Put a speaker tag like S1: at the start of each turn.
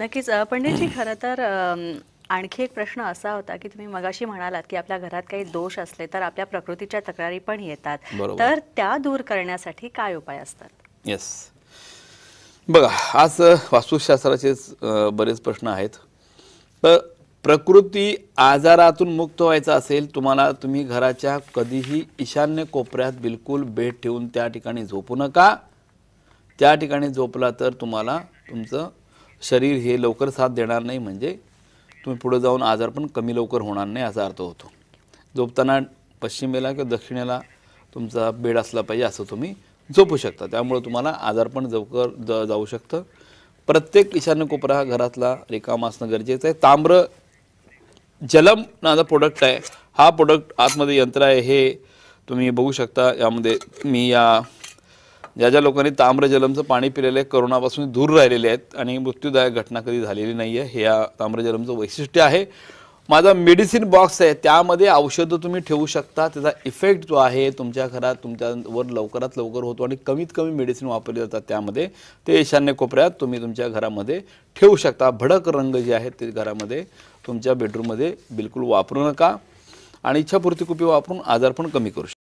S1: नक्कीच पंडितजी खरं तर आणखी एक प्रश्न असा होता की तुम्ही मगाशी म्हणालात की आपल्या घरात काही दोष असले तर आपल्या प्रकृतीच्या तक्रारी पण येतात तर त्या दूर करण्यासाठी काय उपाय असतात
S2: येस बघा आज वास्तुशास्त्राचे बरेच प्रश्न आहेत तर प्रकृती आजारातून मुक्त व्हायचं असेल तुम्हाला तुम्ही घराच्या कधीही ईशान्य कोपऱ्यात बिलकुल भेट ठेवून त्या ठिकाणी झोपू नका त्या ठिकाणी झोपला तर तुम्हाला तुमचं शरीर हे लवकर साथ देणार नाही म्हणजे तुम्ही पुढे जाऊन आजार पण कमी लवकर होणार नाही असा अर्थ होतो झोपताना पश्चिमेला किंवा दक्षिणेला तुमचा बेड असला पाहिजे असं तुम्ही झोपू शकता त्यामुळे तुम्हाला आजार पण लवकर ज जाऊ शकतं प्रत्येक ईशान्य कोपरा हा घरातला रिकाम असणं गरजेचं आहे ताम्र जलम नाचा प्रोडक्ट आहे हा प्रोडक्ट आतमध्ये यंत्र आहे हे तुम्ही बघू शकता यामध्ये मी या ज्या ज्या लोकांनी ताम्रजलमचं पाणी पिलेलं आहे करोनापासून दूर राहिलेले आहेत आणि मृत्यूदायक घटना कधी झालेली नाही आहे हे या ताम्रजलमचं वैशिष्ट्य आहे माझा मेडिसिन बॉक्स आहे त्यामध्ये औषधं तुम्ही ठेवू शकता त्याचा इफेक्ट जो आहे तुमच्या घरात तुमच्यावर लवकरात लवकर होतो आणि कमीत कमी मेडिसिन वापरली जातात त्यामध्ये ते ईशान्य कोपऱ्यात तुम्ही तुमच्या घरामध्ये ठेवू शकता भडक रंग जे आहेत ते घरामध्ये तुमच्या बेडरूममध्ये बिलकुल वापरू नका आणि इच्छापूर्ती कुपी वापरून आजार पण कमी करू शकता